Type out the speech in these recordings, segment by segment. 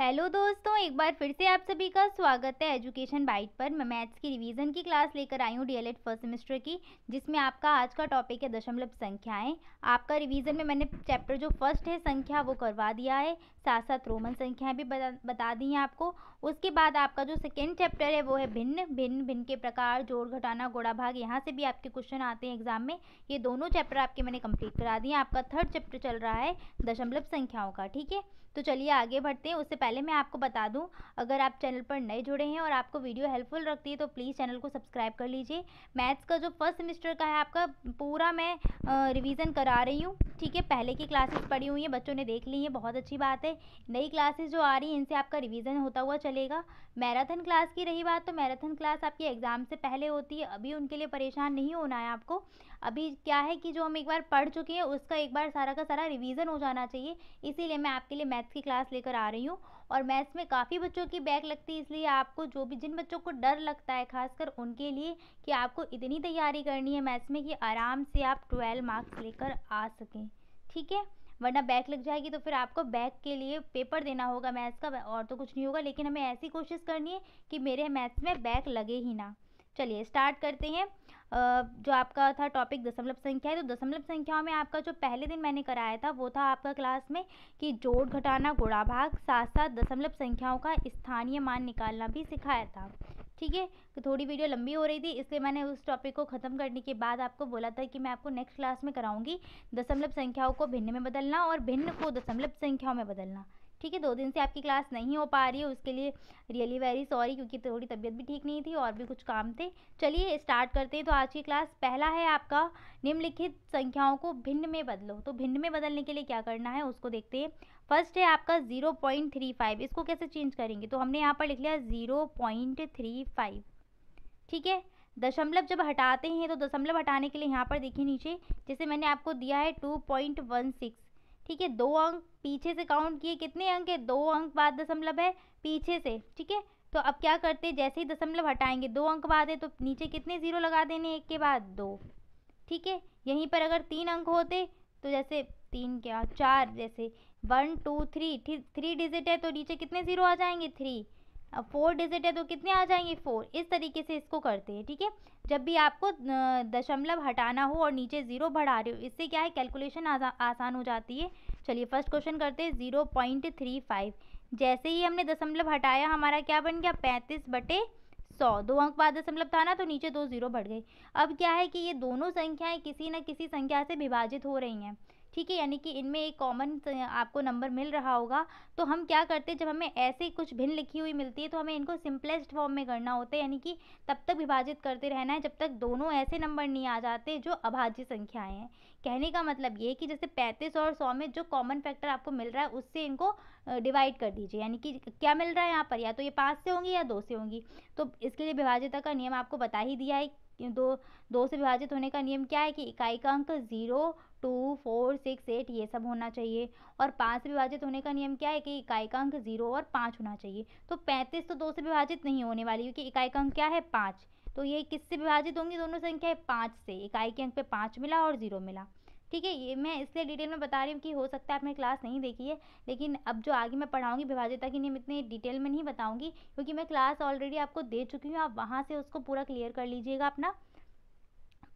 hello दोस्तों एक बार फिर से आप सभी का स्वागत है एजुकेशन बाइट पर मैं मैथ्स की रिवीजन की क्लास लेकर आई हूँ डीएलएड फर्स्ट सेमेस्टर की जिसमें आपका आज का टॉपिक है दशमलव संख्याएं आपका रिवीजन में मैंने चैप्टर जो फर्स्ट है संख्या वो करवा दिया है साथ साथ रोमन संख्याएं भी बता, बता दी हैं आपको उसके बाद आपका जो सेकेंड चैप्टर है वो है भिन्न भिन्न भिन्न के प्रकार जोड़ घटाना गोड़ा भाग यहाँ से भी आपके क्वेश्चन आते हैं एग्जाम में ये दोनों चैप्टर आपके मैंने कम्प्लीट करा दिए आपका थर्ड चैप्टर चल रहा है दशमलव संख्याओं का ठीक है तो चलिए आगे बढ़ते हैं उससे पहले मैं आपको बता दूं अगर आप चैनल पर नए जुड़े हैं और आपको वीडियो हेल्पफुल रखती है तो प्लीज़ चैनल को सब्सक्राइब कर लीजिए मैथ्स का जो फर्स्ट सेमेस्टर का है आपका पूरा मैं रिविज़न करा रही हूँ ठीक है पहले की क्लासेस पढ़ी हुई हैं बच्चों ने देख ली हैं बहुत अच्छी बात है नई क्लासेस जो आ रही हैं इनसे आपका रिविज़न होता हुआ चलेगा मैराथन क्लास की रही बात तो मैराथन क्लास आपकी एग्ज़ाम से पहले होती है अभी उनके लिए परेशान नहीं होना है आपको अभी क्या है कि जो हम एक बार पढ़ चुके हैं उसका एक बार सारा का सारा रिवीजन हो जाना चाहिए इसीलिए मैं आपके लिए मैथ्स की क्लास लेकर आ रही हूँ और मैथ्स में काफ़ी बच्चों की बैक लगती है इसलिए आपको जो भी जिन बच्चों को डर लगता है खासकर उनके लिए कि आपको इतनी तैयारी करनी है मैथ्स में कि आराम से आप ट्वेल्व मार्क्स लेकर आ सकें ठीक है वरना बैक लग जाएगी तो फिर आपको बैक के लिए पेपर देना होगा मैथ्स का और तो कुछ नहीं होगा लेकिन हमें ऐसी कोशिश करनी है कि मेरे मैथ्स में बैक लगे ही ना चलिए स्टार्ट करते हैं जो आपका था टॉपिक दशमलव संख्या है तो दशमलव संख्याओं में आपका जो पहले दिन मैंने कराया था वो था आपका क्लास में कि जोड़ घटाना भाग साथ साथ दशमलव संख्याओं का स्थानीय मान निकालना भी सिखाया था ठीक है तो थोड़ी वीडियो लंबी हो रही थी इसलिए मैंने उस टॉपिक को ख़त्म करने के बाद आपको बोला था कि मैं आपको नेक्स्ट क्लास में कराऊंगी दशमलव संख्याओं को भिन्न में बदलना और भिन्न को दशमलव संख्याओं में बदलना ठीक है दो दिन से आपकी क्लास नहीं हो पा रही है उसके लिए रियली वेरी सॉरी क्योंकि थोड़ी तबीयत भी ठीक नहीं थी और भी कुछ काम थे चलिए स्टार्ट करते हैं तो आज की क्लास पहला है आपका निम्नलिखित संख्याओं को भिन्न में बदलो तो भिन्न में बदलने के लिए क्या करना है उसको देखते हैं फर्स्ट है आपका ज़ीरो पॉइंट थ्री फाइव इसको कैसे चेंज करेंगे तो हमने यहाँ पर लिख लिया ज़ीरो पॉइंट थ्री फाइव ठीक है दशमलव जब हटाते हैं तो दशमलव हटाने के लिए यहाँ पर देखिए नीचे जैसे मैंने आपको दिया है टू पॉइंट वन सिक्स ठीक है दो अंक पीछे से काउंट किए कितने अंक है दो अंक बाद दशमलव है पीछे से ठीक है तो अब क्या करते जैसे ही दशमलव हटाएंगे दो अंक बाद है तो नीचे कितने ज़ीरो लगा देने एक के बाद दो ठीक है यहीं पर अगर तीन अंक होते तो जैसे तीन क्या चार जैसे one two three three digit है तो नीचे कितने ज़ीरो आ जाएंगे थ्री अब फोर डिजिट है तो कितने आ जाएंगे फोर इस तरीके से इसको करते हैं ठीक है जब भी आपको दशमलव हटाना हो और नीचे ज़ीरो बढ़ा रहे हो इससे क्या है कैलकुलेशन आसान हो जाती है चलिए फर्स्ट क्वेश्चन करते हैं ज़ीरो पॉइंट थ्री फाइव जैसे ही हमने दशमलव हटाया हमारा क्या बन गया पैंतीस बटे सौ दो अंक बाद दशमलव था ना तो नीचे दो ज़ीरो बढ़ गई अब क्या है कि ये दोनों संख्याएं किसी न किसी संख्या से विभाजित हो रही हैं ठीक है यानी कि इनमें एक कॉमन आपको नंबर मिल रहा होगा तो हम क्या करते हैं जब हमें ऐसे कुछ भिन्न लिखी हुई मिलती है तो हमें इनको सिंपलेस्ट फॉर्म में करना होता है यानी कि तब तक विभाजित करते रहना है जब तक दोनों ऐसे नंबर नहीं आ जाते जो अभाज्य संख्याएँ हैं कहने का मतलब ये कि जैसे पैंतीस और सौ में जो कॉमन फैक्टर आपको मिल रहा है उससे इनको डिवाइड कर दीजिए यानी कि क्या मिल रहा है यहाँ पर या तो ये पाँच से होंगी या दो से होंगी तो इसके लिए विभाज्यता का नियम आपको बता ही दिया है दो दो से विभाजित होने का नियम क्या है कि इकाई का अंक zero two four six eight ये सब होना चाहिए और पाँच से विभाजित होने का नियम क्या है कि इकाई का अंक ज़ीरो और पाँच होना चाहिए तो पैंतीस तो दो से विभाजित नहीं होने वाली क्योंकि इकाई का अंक क्या है पाँच तो ये किससे विभाजित होंगी दोनों है पाँच से इकाई के अंक पे पाँच मिला और ज़ीरो मिला ठीक है ये मैं इसलिए डिटेल में बता रही हूँ कि हो सकता है आपने क्लास नहीं देखी है लेकिन अब जो आगे मैं पढ़ाऊँगी विभाजिता के नियम इतने डिटेल में नहीं बताऊँगी क्योंकि मैं क्लास ऑलरेडी आपको दे चुकी हूँ आप वहाँ से उसको पूरा क्लियर कर लीजिएगा अपना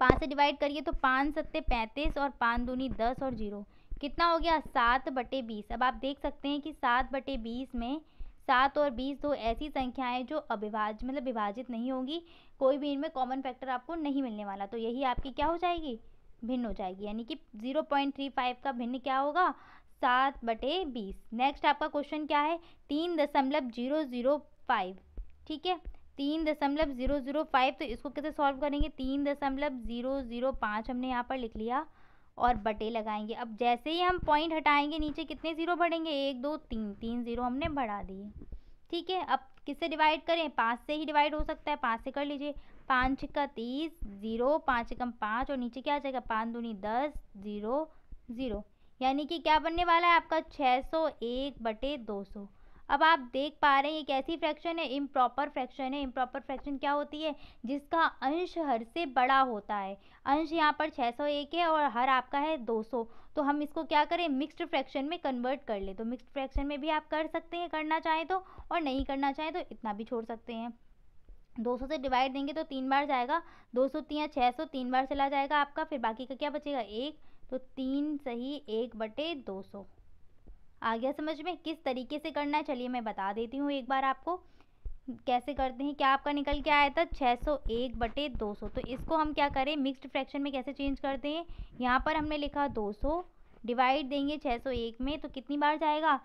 पाँच से डिवाइड करिए तो पाँच सत्ते पैंतीस और पाँच दूनी दस और जीरो कितना हो गया सात बटे बीस अब आप देख सकते हैं कि सात बटे बीस में सात और बीस दो ऐसी संख्याएं जो अविभाज मतलब विभाजित नहीं होंगी कोई भी इनमें कॉमन फैक्टर आपको नहीं मिलने वाला तो यही आपकी क्या हो जाएगी भिन्न हो जाएगी यानी कि जीरो पॉइंट थ्री फाइव का भिन्न क्या होगा सात बटे बीस नेक्स्ट आपका क्वेश्चन क्या है तीन दशमलव जीरो जीरो फाइव ठीक है तीन दशमलव ज़ीरो ज़ीरो फाइव तो इसको कैसे सॉल्व करेंगे तीन दशमलव ज़ीरो ज़ीरो पाँच हमने यहाँ पर लिख लिया और बटे लगाएंगे अब जैसे ही हम पॉइंट हटाएंगे नीचे कितने ज़ीरो बढ़ेंगे एक दो तीन तीन ज़ीरो हमने बढ़ा दिए ठीक है अब किससे डिवाइड करें पाँच से ही डिवाइड हो सकता है पाँच से कर लीजिए पाँच का तीस ज़ीरो पाँच कम पाँच और नीचे क्या आ जाएगा पाँच दूनी दस ज़ीरो ज़ीरो यानी कि क्या बनने वाला है आपका छः सौ एक बटे दो सौ अब आप देख पा रहे हैं ये कैसी फ्रैक्शन है इम प्रॉपर फ्रैक्शन है इम प्रॉपर फ्रैक्शन क्या होती है जिसका अंश हर से बड़ा होता है अंश यहाँ पर 601 है और हर आपका है 200 तो हम इसको क्या करें मिक्स्ड फ्रैक्शन में कन्वर्ट कर ले तो मिक्स्ड फ्रैक्शन में भी आप कर सकते हैं करना चाहें तो और नहीं करना चाहें तो इतना भी छोड़ सकते हैं दो सौ से डिवाइड देंगे तो तीन बार जाएगा दो सौ तीन छः सौ तीन बार चला जाएगा आपका फिर बाकी का क्या बचेगा एक तो तीन सही एक बटे दो सौ आ गया समझ में किस तरीके से करना है चलिए मैं बता देती हूँ एक बार आपको कैसे करते हैं क्या आपका निकल के आया था छः सौ एक बटे दो सौ तो इसको हम क्या करें मिक्सड फ्रैक्शन में कैसे चेंज करते हैं यहाँ पर हमने लिखा दो सौ डिवाइड देंगे छः सौ एक में तो कितनी बार जाएगा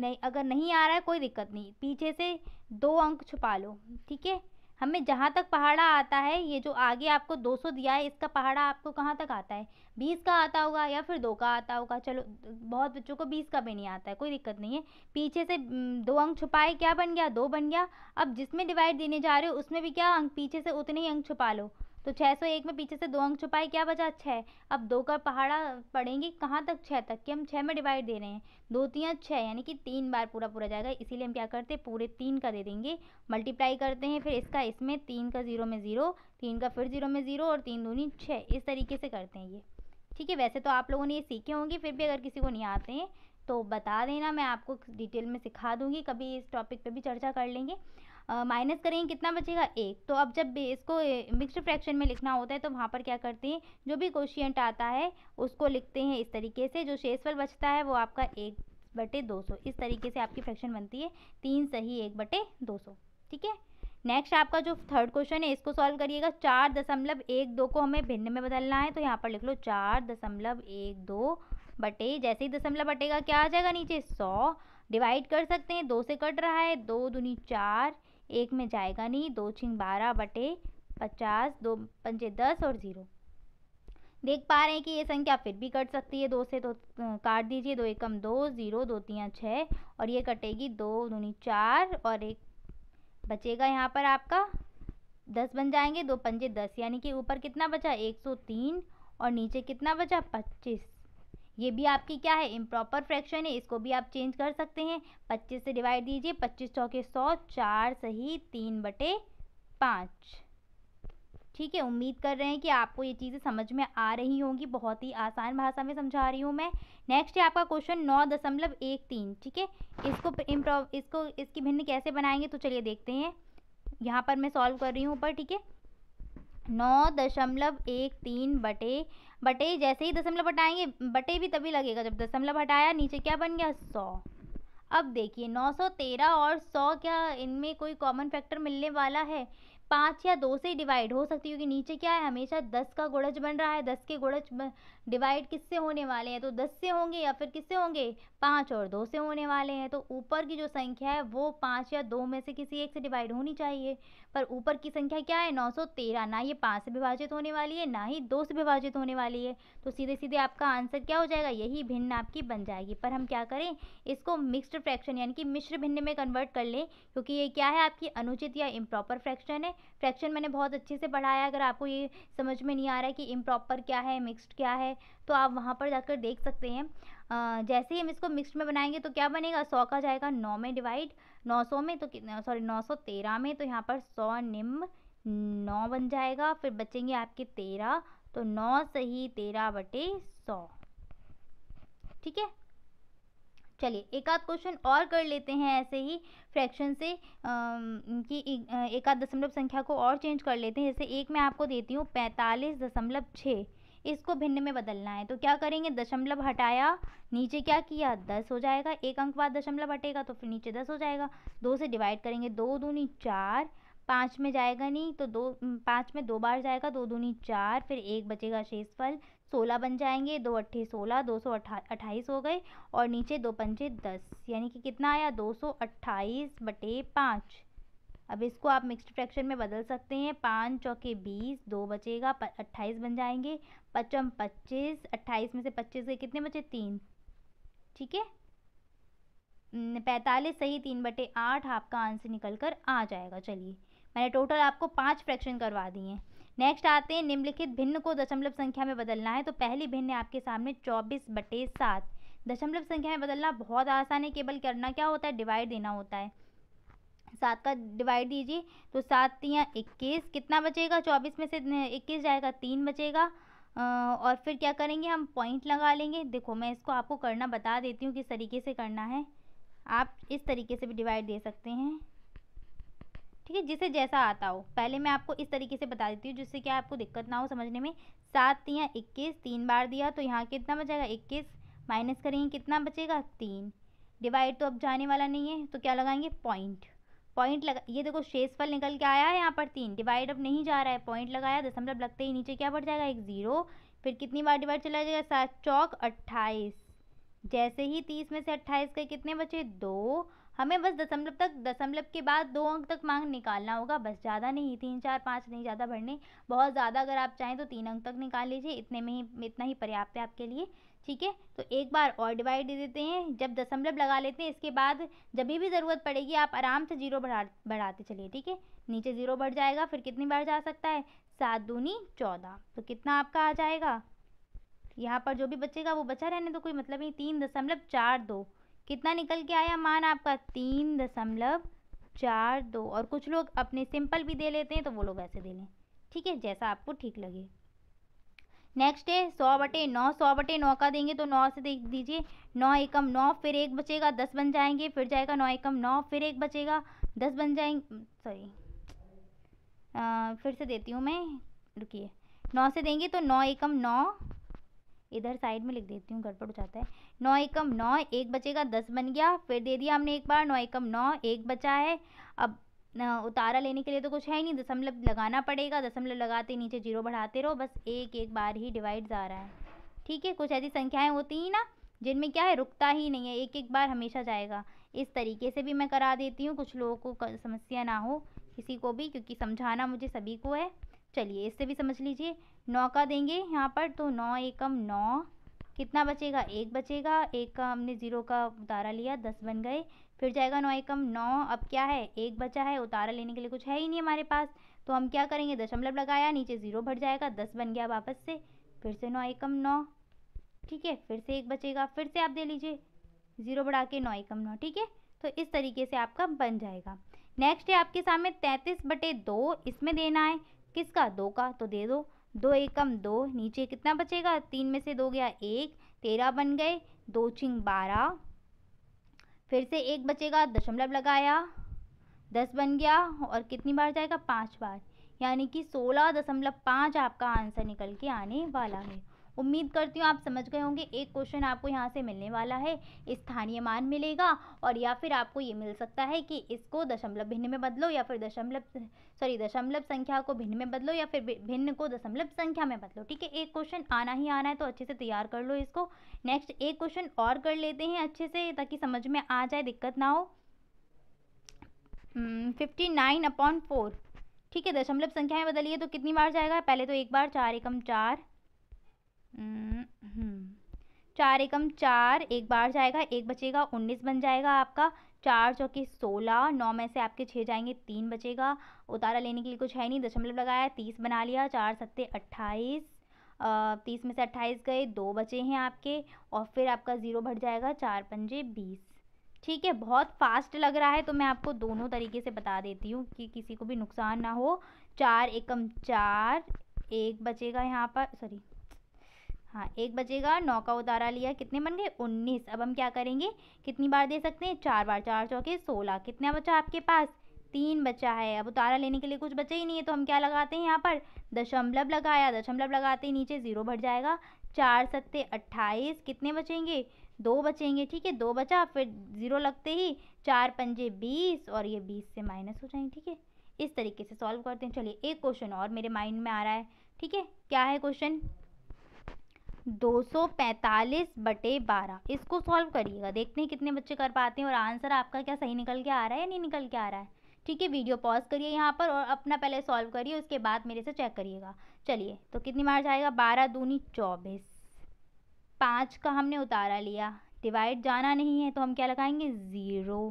नहीं अगर नहीं आ रहा है कोई दिक्कत नहीं पीछे से दो अंक छुपा लो ठीक है हमें जहाँ तक पहाड़ा आता है ये जो आगे आपको 200 दिया है इसका पहाड़ा आपको कहाँ तक आता है 20 का आता होगा या फिर दो का आता होगा चलो बहुत बच्चों को 20 का भी नहीं आता है कोई दिक्कत नहीं है पीछे से दो अंक छुपाए क्या बन गया दो बन गया अब जिसमें डिवाइड देने जा रहे हो उसमें भी क्या अंक पीछे से उतने ही अंक छुपा लो तो 601 में पीछे से दो अंक छुपाए क्या बचा छः अब दो का पहाड़ा पड़ेंगे कहाँ तक छः तक कि हम छः में डिवाइड दे रहे हैं दो तीन छः यानी कि तीन बार पूरा पूरा जाएगा इसीलिए हम क्या करते हैं पूरे तीन का दे देंगे मल्टीप्लाई करते हैं फिर इसका इसमें तीन का ज़ीरो में ज़ीरो तीन का फिर ज़ीरो में ज़ीरो और तीन दूनी छः इस तरीके से करते हैं ये ठीक है वैसे तो आप लोगों ने ये सीखे होंगे फिर भी अगर किसी को नहीं आते हैं तो बता देना मैं आपको डिटेल में सिखा दूंगी कभी इस टॉपिक पे भी चर्चा कर लेंगे माइनस करेंगे कितना बचेगा एक तो अब जब इसको मिक्सड फ्रैक्शन में लिखना होता है तो वहाँ पर क्या करते हैं जो भी क्वेश्चन आता है उसको लिखते हैं इस तरीके से जो शेषफल बचता है वो आपका एक बटे दो सौ इस तरीके से आपकी फ्रैक्शन बनती है तीन सही एक बटे दो सौ ठीक है नेक्स्ट आपका जो थर्ड क्वेश्चन है इसको सॉल्व करिएगा चार दशमलव एक दो को हमें भिन्न में बदलना है तो यहाँ पर लिख लो चार दशमलव एक दो बटे जैसे ही दशमलव बटेगा क्या आ जाएगा नीचे सौ डिवाइड कर सकते हैं दो से कट रहा है दो दूनी चार एक में जाएगा नहीं दो छिंग बारह बटे पचास दो पंचे दस और ज़ीरो देख पा रहे हैं कि ये संख्या फिर भी कट सकती है दो से तो काट दीजिए दो एकम दो ज़ीरो दो तियाँ छः और ये कटेगी दो दूनी चार और एक बचेगा यहाँ पर आपका दस बन जाएंगे दो पंजे दस यानी कि ऊपर कितना बचा एक सौ तीन और नीचे कितना बचा पच्चीस ये भी आपकी क्या है इम्प्रॉपर फ्रैक्शन है इसको भी आप चेंज कर सकते हैं पच्चीस से डिवाइड दीजिए पच्चीस चौके सौ चार सही तीन बटे पाँच ठीक है उम्मीद कर रहे हैं कि आपको ये चीज़ें समझ में आ रही होंगी बहुत ही आसान भाषा में समझा रही हूँ मैं नेक्स्ट है आपका क्वेश्चन नौ दशमलव एक तीन ठीक है इसको इम इसको इसकी भिन्न कैसे बनाएंगे तो चलिए देखते हैं यहाँ पर मैं सॉल्व कर रही हूँ ऊपर ठीक है नौ दशमलव एक तीन बटे बटे जैसे ही दशमलव हटाएंगे बटे भी तभी लगेगा जब दशमलव हटाया नीचे क्या बन गया सौ अब देखिए नौ सौ तेरह और सौ क्या इनमें कोई कॉमन फैक्टर मिलने वाला है पाँच या दो से डिवाइड हो सकती है क्योंकि नीचे क्या है हमेशा दस का गुड़ज बन रहा है दस के गुड़ज डिवाइड किससे होने वाले हैं तो दस से होंगे या फिर किससे होंगे पाँच और दो से होने वाले हैं तो ऊपर की जो संख्या है वो पाँच या दो में से किसी एक से डिवाइड होनी चाहिए पर ऊपर की संख्या क्या है नौ सौ तेरह ना ये पाँच से विभाजित होने वाली है ना ही दो से विभाजित होने वाली है तो सीधे सीधे आपका आंसर क्या हो जाएगा यही भिन्न आपकी बन जाएगी पर हम क्या करें इसको मिक्सड फ्रैक्शन यानी कि मिश्र भिन्न में कन्वर्ट कर लें क्योंकि ये क्या है आपकी अनुचित या इम्प्रॉपर फ्रैक्शन है फ्रैक्शन मैंने बहुत अच्छे से पढ़ाया अगर आपको ये समझ में नहीं आ रहा है कि इम्प्रॉपर क्या है मिक्सड क्या है तो आप वहाँ पर जाकर देख सकते हैं जैसे ही हम इसको मिक्सड में बनाएंगे तो क्या बनेगा सौ का जाएगा नौ में डिवाइड नौ सौ में तो सॉरी नौ सौ तेरह में तो यहाँ पर सौ निम्न नौ बन जाएगा फिर बचेंगे आपके तेरह तो नौ सही तेरह बटे सौ ठीक है चलिए एक आध क्वेश्चन और कर लेते हैं ऐसे ही फ्रैक्शन से कि एक आध दशमलव संख्या को और चेंज कर लेते हैं जैसे एक मैं आपको देती हूँ पैंतालीस दशमलव छः इसको भिन्न में बदलना है तो क्या करेंगे दशमलव हटाया नीचे क्या किया दस हो जाएगा एक अंक बाद दशमलव हटेगा तो फिर नीचे दस हो जाएगा दो से डिवाइड करेंगे दो दूनी चार पाँच में जाएगा नहीं तो दो पाँच में दो बार जाएगा दो दूनी चार फिर एक बचेगा शेषफल सोलह बन जाएंगे दो अट्ठे सोलह दो सौ अट्ठा अट्ठाईस हो गए और नीचे दो पंचे दस यानी कि कितना आया दो सौ अट्ठाईस बटे पाँच अब इसको आप मिक्सड फ्रैक्शन में बदल सकते हैं पाँच चौके बीस दो बचेगा अट्ठाईस बन जाएंगे पचम पच्चीस अट्ठाईस में से पच्चीस के कितने बचे तीन ठीक है पैंतालीस सही तीन बटे आठ आपका आंसर निकल कर आ जाएगा चलिए मैंने टोटल आपको पाँच फ्रैक्शन करवा दिए नेक्स्ट आते हैं निम्नलिखित भिन्न को दशमलव संख्या में बदलना है तो पहली भिन्न है आपके सामने चौबीस बटे सात दशमलव संख्या में बदलना बहुत आसान है केवल करना क्या होता है डिवाइड देना होता है सात का डिवाइड दीजिए तो सात तियाँ इक्कीस कितना बचेगा चौबीस में से इक्कीस जाएगा तीन बचेगा और फिर क्या करेंगे हम पॉइंट लगा लेंगे देखो मैं इसको आपको करना बता देती हूँ किस तरीके से करना है आप इस तरीके से भी डिवाइड दे सकते हैं ठीक है जिसे जैसा आता हो पहले मैं आपको इस तरीके से बता देती हूँ जिससे क्या आपको दिक्कत ना हो समझने में सात दिया इक्कीस तीन बार दिया तो यहाँ कितना बचेगा इक्कीस माइनस करेंगे कितना बचेगा तीन डिवाइड तो अब जाने वाला नहीं है तो क्या लगाएंगे पॉइंट पॉइंट लगा ये देखो शेषफल निकल के आया है यहाँ पर तीन डिवाइड अब नहीं जा रहा है पॉइंट लगाया दशमलव लगते ही नीचे क्या बढ़ जाएगा एक ज़ीरो फिर कितनी बार डिवाइड चला जाएगा सात चौक अट्ठाईस जैसे ही तीस में से अट्ठाईस के कितने बचे दो हमें बस दशमलव तक दशमलव के बाद दो अंक तक मांग निकालना होगा बस ज़्यादा नहीं तीन चार पाँच नहीं ज़्यादा बढ़ने बहुत ज़्यादा अगर आप चाहें तो तीन अंक तक निकाल लीजिए इतने में ही इतना ही पर्याप्त है आपके लिए ठीक है तो एक बार और डिवाइड दे देते हैं जब दशमलव लगा लेते हैं इसके बाद जब भी ज़रूरत पड़ेगी आप आराम से जीरो बढ़ा बढ़ाते चलिए ठीक है नीचे ज़ीरो बढ़ जाएगा फिर कितनी बार जा सकता है सात दूनी चौदह तो कितना आपका आ जाएगा यहाँ पर जो भी बचेगा वो बचा रहने तो कोई मतलब नहीं तीन दशमलव चार दो कितना निकल के आया मान आपका तीन दशमलव चार दो और कुछ लोग अपने सिंपल भी दे लेते हैं तो वो लोग ऐसे दे लें ठीक है जैसा आपको ठीक लगे नेक्स्ट है सौ बटे नौ सौ बटे नौ का देंगे तो नौ से देख दीजिए नौ एकम नौ फिर एक बचेगा दस बन जाएंगे फिर जाएगा नौ एकम नौ फिर एक बचेगा दस बन जाएंगे सॉरी फिर से देती हूँ मैं रुकिए नौ से देंगे तो नौ एकम नौ इधर साइड में लिख देती हूँ गड़बड़ हो जाता है नौ एकम नौ एक बचेगा दस बन गया फिर दे दिया हमने एक बार नौ एकम नौ एक बचा है अब उतारा लेने के लिए तो कुछ है ही नहीं दशमलव लगाना पड़ेगा दशमलव लगाते नीचे जीरो बढ़ाते रहो बस एक एक बार ही डिवाइड जा रहा है ठीक है कुछ ऐसी संख्याएँ होती ही ना जिनमें क्या है रुकता ही नहीं है एक एक बार हमेशा जाएगा इस तरीके से भी मैं करा देती हूँ कुछ लोगों को समस्या ना हो किसी को भी क्योंकि समझाना मुझे सभी को है चलिए इससे भी समझ लीजिए नौ का देंगे यहाँ पर तो नौ एकम नौ कितना बचेगा एक बचेगा एक का हमने ज़ीरो का उतारा लिया दस बन गए फिर जाएगा नौ एकम नौ अब क्या है एक बचा है उतारा लेने के लिए कुछ है ही नहीं हमारे पास तो हम क्या करेंगे दशमलव लगाया नीचे ज़ीरो भर जाएगा दस बन गया वापस से फिर से नौ एकम नौ ठीक है फिर से एक बचेगा फिर से आप दे लीजिए ज़ीरो बढ़ा के नौ एकम नौ ठीक है तो इस तरीके से आपका बन जाएगा नेक्स्ट है आपके सामने तैंतीस बटे दो इसमें देना है किसका दो का तो दे दो दो एकम दो नीचे कितना बचेगा तीन में से दो गया एक तेरह बन गए दो छिंग बारह फिर से एक बचेगा दशमलव लगाया दस बन गया और कितनी बार जाएगा पाँच बार यानी कि सोलह दशमलव पाँच आपका आंसर निकल के आने वाला है उम्मीद करती हूँ आप समझ गए होंगे एक क्वेश्चन आपको यहाँ से मिलने वाला है स्थानीय मान मिलेगा और या फिर आपको ये मिल सकता है कि इसको दशमलव भिन्न में बदलो या फिर दशमलव सॉरी दशमलव संख्या को भिन्न में बदलो या फिर भिन्न को दशमलव संख्या में बदलो ठीक है एक क्वेश्चन आना ही आना है तो अच्छे से तैयार कर लो इसको नेक्स्ट एक क्वेश्चन और कर लेते हैं अच्छे से ताकि समझ में आ जाए दिक्कत ना हो फिफ्टी नाइन अपॉन फोर ठीक है दशमलव संख्या में बदलिए तो कितनी बार जाएगा पहले तो एक बार चार एकम चार हम्म, चार एकम चार एक बार जाएगा एक बचेगा उन्नीस बन जाएगा आपका चार चौकी सोलह नौ में से आपके छः जाएंगे तीन बचेगा उतारा लेने के लिए कुछ है नहीं दशमलव लगाया तीस बना लिया चार सत्ते अट्ठाईस तीस में से अट्ठाईस गए दो बचे हैं आपके और फिर आपका ज़ीरो बढ़ जाएगा चार पंजे बीस ठीक है बहुत फास्ट लग रहा है तो मैं आपको दोनों तरीके से बता देती हूँ कि किसी को भी नुकसान ना हो चार एकम चार एक बचेगा यहाँ पर सॉरी हाँ एक बचेगा नौ का उतारा लिया कितने बन गए उन्नीस अब हम क्या करेंगे कितनी बार दे सकते हैं चार बार चार चौके सोलह कितना बचा आपके पास तीन बचा है अब उतारा लेने के लिए कुछ बचा ही नहीं है तो हम क्या लगाते हैं यहाँ पर दशमलव लगाया दशमलव लगाते ही नीचे ज़ीरो बढ़ जाएगा चार सत्ते अट्ठाईस कितने बचेंगे दो बचेंगे ठीक है दो बचा फिर ज़ीरो लगते ही चार पंजे बीस और ये बीस से माइनस हो जाएंगे ठीक है इस तरीके से सॉल्व करते हैं चलिए एक क्वेश्चन और मेरे माइंड में आ रहा है ठीक है क्या है क्वेश्चन 245 बटे 12 इसको सॉल्व करिएगा देखते हैं कितने बच्चे कर पाते हैं और आंसर आपका क्या सही निकल के आ रहा है या नहीं निकल के आ रहा है ठीक है वीडियो पॉज करिए यहाँ पर और अपना पहले सॉल्व करिए उसके बाद मेरे से चेक करिएगा चलिए तो कितनी मार्च आएगा बारह दूनी चौबीस पाँच का हमने उतारा लिया डिवाइड जाना नहीं है तो हम क्या लगाएंगे ज़ीरो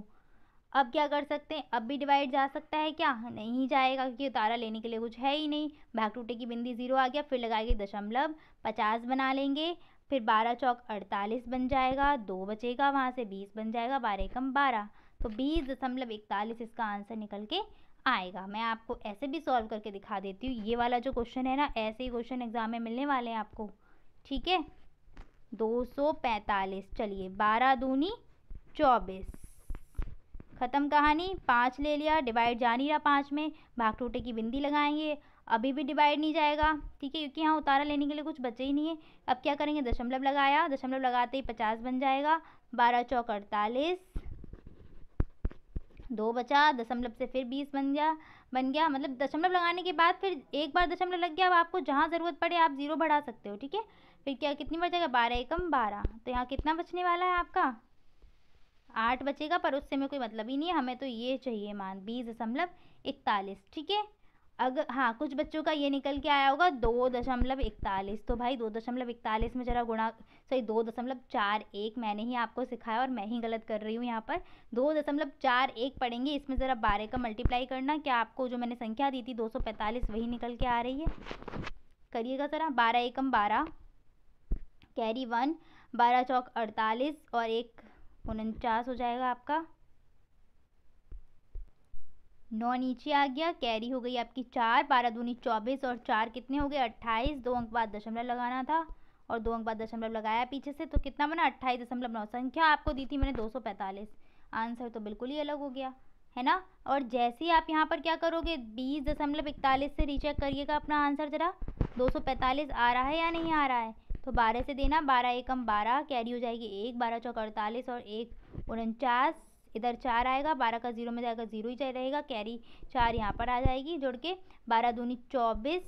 अब क्या कर सकते हैं अब भी डिवाइड जा सकता है क्या हाँ, नहीं जाएगा क्योंकि उतारा लेने के लिए कुछ है ही नहीं भाग टूटे की बिंदी ज़ीरो आ गया फिर लगाएंगे दशमलव पचास बना लेंगे फिर बारह चौक अड़तालीस बन जाएगा दो बचेगा वहाँ से बीस बन जाएगा बारह कम बारह तो बीस दशमलव इकतालीस इसका आंसर निकल के आएगा मैं आपको ऐसे भी सॉल्व करके दिखा देती हूँ ये वाला जो क्वेश्चन है ना ऐसे ही क्वेश्चन एग्जाम में मिलने वाले हैं आपको ठीक है दो सौ पैंतालीस चलिए बारह दूनी चौबीस ख़त्म कहानी पाँच ले लिया डिवाइड जा नहीं रहा पाँच में भाग टूटे की बिंदी लगाएंगे अभी भी डिवाइड नहीं जाएगा ठीक है क्योंकि यहाँ उतारा लेने के लिए कुछ बचे ही नहीं है अब क्या करेंगे दशमलव लगाया दशमलव लगाते ही पचास बन जाएगा बारह चौक अड़तालीस दो बचा दशमलव से फिर बीस बन गया बन गया मतलब दशमलव लगाने के बाद फिर एक बार दशमलव लग गया अब आपको जहाँ ज़रूरत पड़े आप ज़ीरो बढ़ा सकते हो ठीक है फिर क्या कितनी बचेगा बारह एकम बारह तो यहाँ कितना बचने वाला है आपका आठ बचेगा पर उससे में कोई मतलब ही नहीं है हमें तो ये चाहिए मान बीस दशमलव इकतालीस ठीक है अगर हाँ कुछ बच्चों का ये निकल के आया होगा दो दशमलव इकतालीस तो भाई दो दशमलव इकतालीस में ज़रा गुणा सॉरी दो दशमलव चार एक मैंने ही आपको सिखाया और मैं ही गलत कर रही हूँ यहाँ पर दो दशमलव चार एक पढ़ेंगे इसमें ज़रा बारह का मल्टीप्लाई करना क्या आपको जो मैंने संख्या दी थी दो सौ पैंतालीस वही निकल के आ रही है करिएगा ज़रा बारह एकम बारह कैरी वन बारह चौक अड़तालीस और एक उनचास हो जाएगा आपका नौ नीचे आ गया कैरी हो गई आपकी चार बारह दूनी चौबीस और चार कितने हो गए अट्ठाईस दो अंक बाद दशमलव लगाना था और दो अंक बाद दशमलव लगाया पीछे से तो कितना बना अट्ठाईस दशमलव नौ संख्या आपको दी थी मैंने दो सौ पैंतालीस आंसर तो बिल्कुल ही अलग हो गया है ना और जैसे ही आप यहाँ पर क्या करोगे बीस दशमलव इकतालीस से रीचेक करिएगा अपना आंसर ज़रा दो सौ पैंतालीस आ रहा है या नहीं आ रहा है तो बारह से देना बारह एकम बारह कैरी हो जाएगी एक बारह चौक अड़तालीस और एक उनचास इधर चार आएगा बारह का ज़ीरो में जाएगा ज़ीरो ही रहेगा कैरी चार यहाँ पर आ जाएगी जोड़ के बारह दूनी चौबीस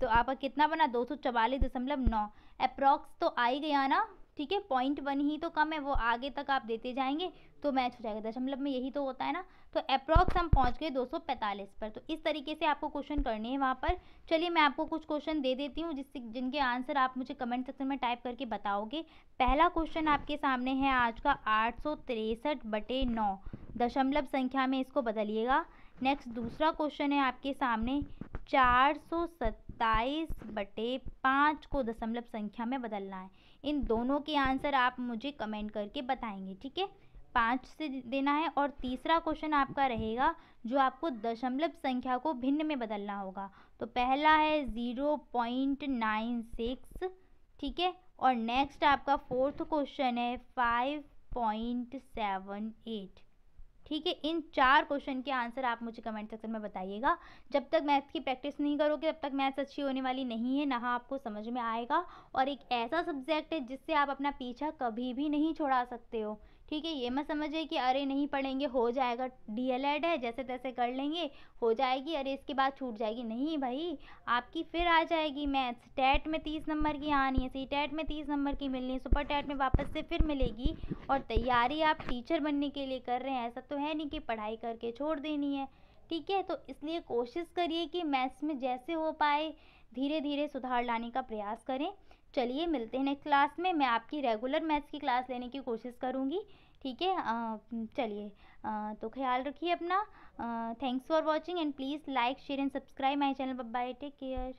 तो आपका कितना बना दो सौ चवालीस दशमलव नौ अप्रॉक्स तो आ ही गया ना ठीक है पॉइंट वन ही तो कम है वो आगे तक आप देते जाएंगे तो मैच हो जाएगा दशमलव में यही तो होता है ना तो अप्रॉक्स हम पहुंच गए 245 पर तो इस तरीके से आपको क्वेश्चन करने हैं वहाँ पर चलिए मैं आपको कुछ क्वेश्चन दे देती हूँ जिससे जिनके आंसर आप मुझे कमेंट सेक्शन में टाइप करके बताओगे पहला क्वेश्चन आपके सामने है आज का आठ बटे नौ दशमलव संख्या में इसको बदलिएगा नेक्स्ट दूसरा क्वेश्चन है आपके सामने चार सौ सत्ताईस बटे पाँच को दशमलव संख्या में बदलना है इन दोनों के आंसर आप मुझे कमेंट करके बताएंगे ठीक है पाँच से देना है और तीसरा क्वेश्चन आपका रहेगा जो आपको दशमलव संख्या को भिन्न में बदलना होगा तो पहला है ज़ीरो पॉइंट नाइन सिक्स ठीक है और नेक्स्ट आपका फोर्थ क्वेश्चन है फाइव पॉइंट सेवन एट ठीक है इन चार क्वेश्चन के आंसर आप मुझे कमेंट सेक्शन में बताइएगा जब तक मैथ्स की प्रैक्टिस नहीं करोगे तब तक मैथ्स अच्छी होने वाली नहीं है ना हाँ आपको समझ में आएगा और एक ऐसा सब्जेक्ट है जिससे आप अपना पीछा कभी भी नहीं छोड़ा सकते हो ठीक है ये मत समझिए कि अरे नहीं पढ़ेंगे हो जाएगा डीएलएड है जैसे तैसे कर लेंगे हो जाएगी अरे इसके बाद छूट जाएगी नहीं भाई आपकी फिर आ जाएगी मैथ्स टेट में तीस नंबर की आनी है सी टेट में तीस नंबर की मिलनी है सुपर टेट में वापस से फिर मिलेगी और तैयारी आप टीचर बनने के लिए कर रहे हैं ऐसा तो है नहीं कि पढ़ाई करके छोड़ देनी है ठीक है तो इसलिए कोशिश करिए कि मैथ्स में जैसे हो पाए धीरे धीरे सुधार लाने का प्रयास करें चलिए मिलते हैं नेक्स्ट क्लास में मैं आपकी रेगुलर मैथ्स की क्लास लेने की कोशिश करूँगी ठीक है चलिए तो ख्याल रखिए अपना thanks for watching and please like share and subscribe my channel bye take care